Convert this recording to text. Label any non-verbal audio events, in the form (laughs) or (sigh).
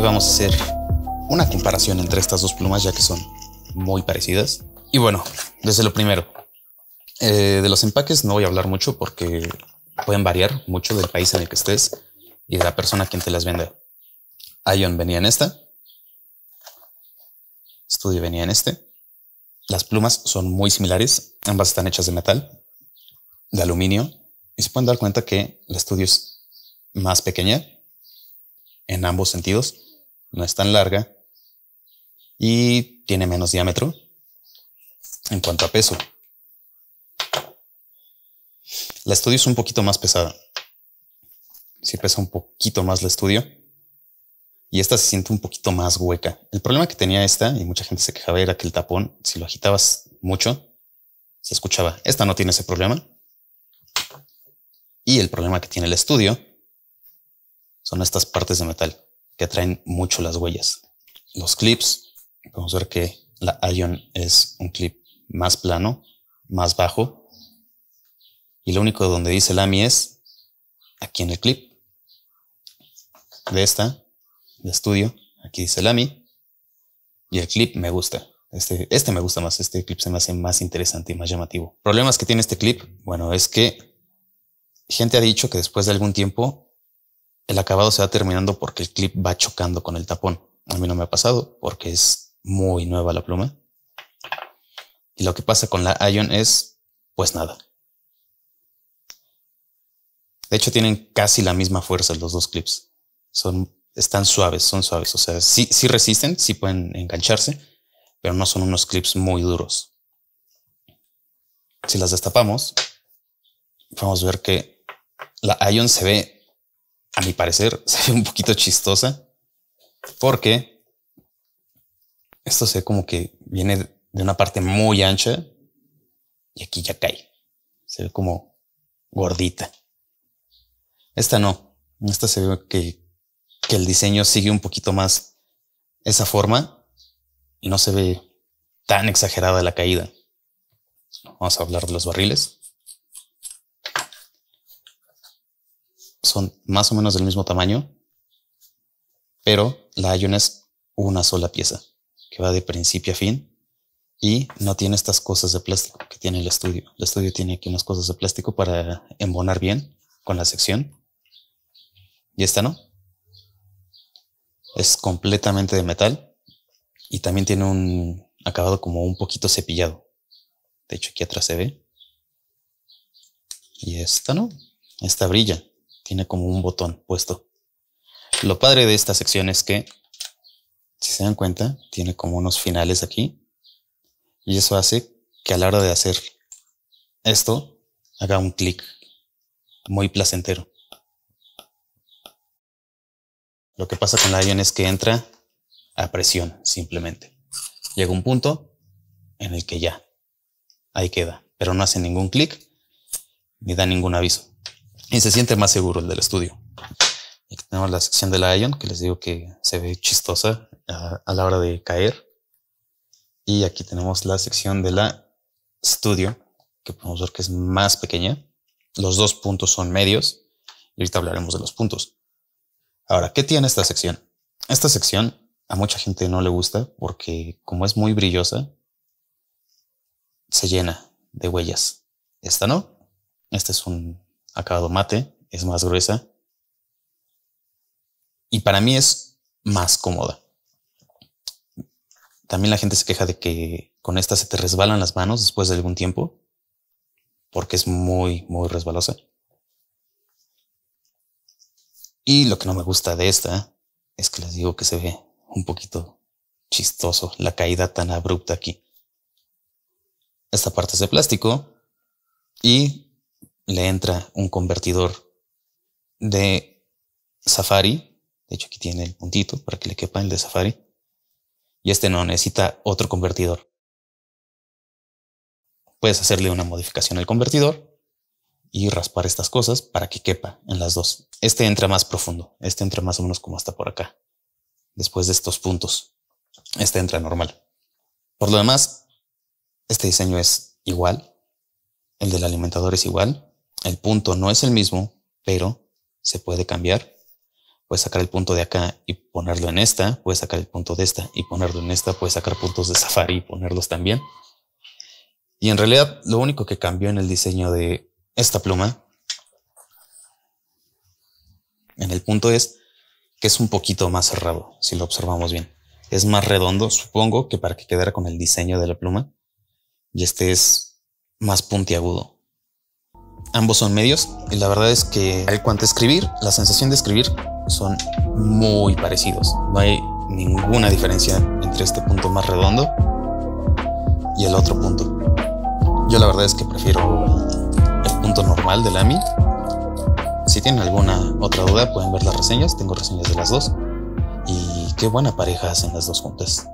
vamos a hacer una comparación entre estas dos plumas ya que son muy parecidas. Y bueno, desde lo primero, eh, de los empaques no voy a hablar mucho porque pueden variar mucho del país en el que estés y de la persona quien te las venda. Ion venía en esta. Studio venía en este. Las plumas son muy similares. Ambas están hechas de metal, de aluminio. Y se pueden dar cuenta que la estudio es más pequeña en ambos sentidos no es tan larga y tiene menos diámetro en cuanto a peso. La estudio es un poquito más pesada. si pesa un poquito más la estudio. Y esta se siente un poquito más hueca. El problema que tenía esta, y mucha gente se quejaba, era que el tapón, si lo agitabas mucho, se escuchaba. Esta no tiene ese problema. Y el problema que tiene el estudio son estas partes de metal que traen mucho las huellas. Los clips, podemos ver que la Ion es un clip más plano, más bajo. Y lo único donde dice Lami es aquí en el clip de esta, de estudio. Aquí dice Lami Y el clip me gusta. Este, este me gusta más. Este clip se me hace más interesante y más llamativo. Problemas que tiene este clip. Bueno, es que gente ha dicho que después de algún tiempo el acabado se va terminando porque el clip va chocando con el tapón. A mí no me ha pasado porque es muy nueva la pluma. Y lo que pasa con la Ion es, pues nada. De hecho, tienen casi la misma fuerza los dos clips. Son, están suaves, son suaves. O sea, sí, sí resisten, sí pueden engancharse, pero no son unos clips muy duros. Si las destapamos, vamos a ver que la Ion se ve a mi parecer, (laughs) se ve un poquito chistosa porque esto se ve como que viene de una parte muy ancha y aquí ya cae. Se ve como gordita. Esta no. Esta se ve que, que el diseño sigue un poquito más esa forma y no se ve tan exagerada la caída. Vamos a hablar de los barriles. son más o menos del mismo tamaño, pero la Ion es una sola pieza que va de principio a fin y no tiene estas cosas de plástico que tiene el estudio. El estudio tiene aquí unas cosas de plástico para embonar bien con la sección. Y esta no. Es completamente de metal y también tiene un acabado como un poquito cepillado. De hecho, aquí atrás se ve. Y esta no. Esta brilla tiene como un botón puesto. Lo padre de esta sección es que, si se dan cuenta, tiene como unos finales aquí. Y eso hace que a la hora de hacer esto, haga un clic muy placentero. Lo que pasa con la Ion es que entra a presión, simplemente. Llega un punto en el que ya, ahí queda, pero no hace ningún clic ni da ningún aviso y se siente más seguro el del estudio. tenemos la sección de la Ion, que les digo que se ve chistosa a, la hora de caer. Y aquí tenemos la sección de la Studio, que podemos ver que es más pequeña. Los dos puntos son medios. Y ahorita hablaremos de los puntos. Ahora, ¿qué tiene esta sección? Esta sección a mucha gente no le gusta porque como es muy brillosa, se llena de huellas. Esta no. Este es un acabado mate, es más gruesa y para mí es más cómoda. También la gente se queja de que con esta se te resbalan las manos después de algún tiempo porque es muy, muy resbalosa. Y lo que no me gusta de esta es que les digo que se ve un poquito chistoso la caída tan abrupta aquí. Esta parte es de plástico y le entra un convertidor de Safari. De hecho, aquí tiene el puntito para que le quepa el de Safari. Y este no necesita otro convertidor. Puedes hacerle una modificación al convertidor y raspar estas cosas para que quepa en las dos. Este entra más profundo. Este entra más o menos como hasta por acá. Después de estos puntos. Este entra normal. Por lo demás, este diseño es igual. El del alimentador es igual el punto no es el mismo, pero se puede cambiar. Puedes sacar el punto de acá y ponerlo en esta, puedes sacar el punto de esta y ponerlo en esta, puedes sacar puntos de Safari y ponerlos también. Y en realidad lo único que cambió en el diseño de esta pluma, en el punto es que es un poquito más cerrado, si lo observamos bien. Es más redondo, supongo que para que quedara con el diseño de la pluma. Y este es más puntiagudo. Ambos son medios y la verdad es que al cuanto escribir, la sensación de escribir son muy parecidos. No hay ninguna diferencia entre este punto más redondo y el otro punto. Yo la verdad es que prefiero el punto normal del AMI. Si tienen alguna otra duda pueden ver las reseñas, tengo reseñas de las dos. Y qué buena pareja hacen las dos juntas.